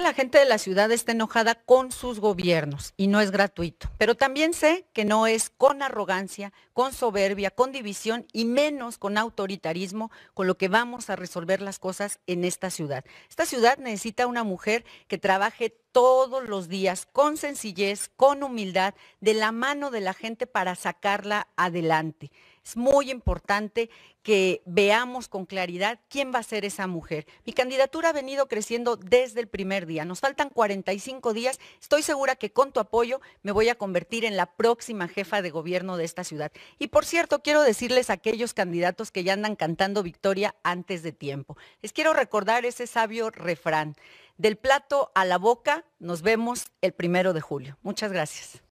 la gente de la ciudad está enojada con sus gobiernos y no es gratuito, pero también sé que no es con arrogancia, con soberbia, con división y menos con autoritarismo con lo que vamos a resolver las cosas en esta ciudad. Esta ciudad necesita una mujer que trabaje todos los días, con sencillez, con humildad, de la mano de la gente para sacarla adelante. Es muy importante que veamos con claridad quién va a ser esa mujer. Mi candidatura ha venido creciendo desde el primer día. Nos faltan 45 días. Estoy segura que con tu apoyo me voy a convertir en la próxima jefa de gobierno de esta ciudad. Y por cierto, quiero decirles a aquellos candidatos que ya andan cantando victoria antes de tiempo. Les quiero recordar ese sabio refrán. Del plato a la boca, nos vemos el primero de julio. Muchas gracias.